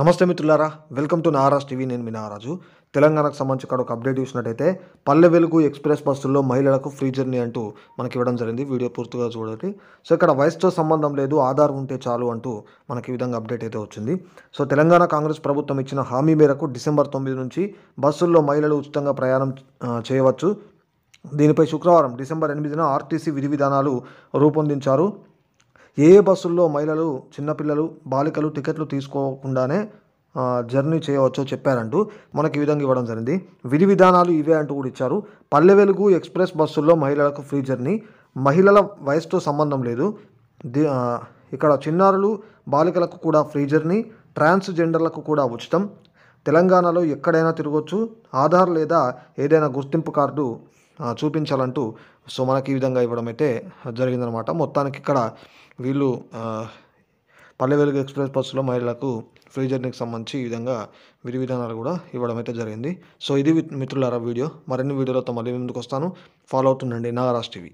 నమస్తే మిత్రులారా welcome to నారాజ్ TV నేను మీ నారాజు తెలంగాణకు సంబంధించి ఇక్కడ ఒక అప్డేట్ చూసినట్టయితే పల్లె వెలుగు ఎక్స్ప్రెస్ బస్సుల్లో మహిళలకు ఫ్రీ జర్నీ అంటూ మనకి ఇవ్వడం జరిగింది వీడియో పూర్తిగా చూడండి సో ఇక్కడ వయసుతో సంబంధం లేదు ఆధార్ ఉంటే చాలు అంటూ మనకి ఈ విధంగా అప్డేట్ అయితే వచ్చింది సో తెలంగాణ కాంగ్రెస్ ప్రభుత్వం ఇచ్చిన హామీ మేరకు డిసెంబర్ తొమ్మిది నుంచి బస్సుల్లో మహిళలు ఉచితంగా ప్రయాణం చేయవచ్చు దీనిపై శుక్రవారం డిసెంబర్ ఎనిమిదిన ఆర్టీసీ విధి విధానాలు రూపొందించారు ఏ బస్సుల్లో మహిళలు చిన్నపిల్లలు బాలికలు టికెట్లు తీసుకోకుండానే జర్నీ చేయవచ్చో చెప్పారంటూ మనకి ఈ విధంగా ఇవ్వడం జరిగింది విధి విధానాలు ఇవే అంటూ కూడా ఇచ్చారు పల్లె వెలుగు ఎక్స్ప్రెస్ బస్సుల్లో మహిళలకు ఫ్రీ జర్నీ మహిళల వయసుతో సంబంధం లేదు ఇక్కడ చిన్నారులు బాలికలకు కూడా ఫ్రీ జర్నీ ట్రాన్స్జెండర్లకు కూడా ఉచితం తెలంగాణలో ఎక్కడైనా తిరగొచ్చు ఆధార్ లేదా ఏదైనా గుర్తింపు కార్డు చూపించాలంటూ సో మనకి ఈ విధంగా ఇవ్వడం అయితే జరిగిందనమాట మొత్తానికి ఇక్కడ వీళ్ళు పల్లె వెలుగు ఎక్స్ప్రెస్ బస్సులో మహిళలకు ఫ్రీ జర్నీకి సంబంధించి ఈ విధంగా విధి విధానాలు కూడా ఇవ్వడం అయితే జరిగింది సో ఇది మిత్రులారా వీడియో మరిన్ని వీడియోలతో మళ్ళీ ముందుకు వస్తాను ఫాలో అవుతుండండి నాగరాజ్ టీవీ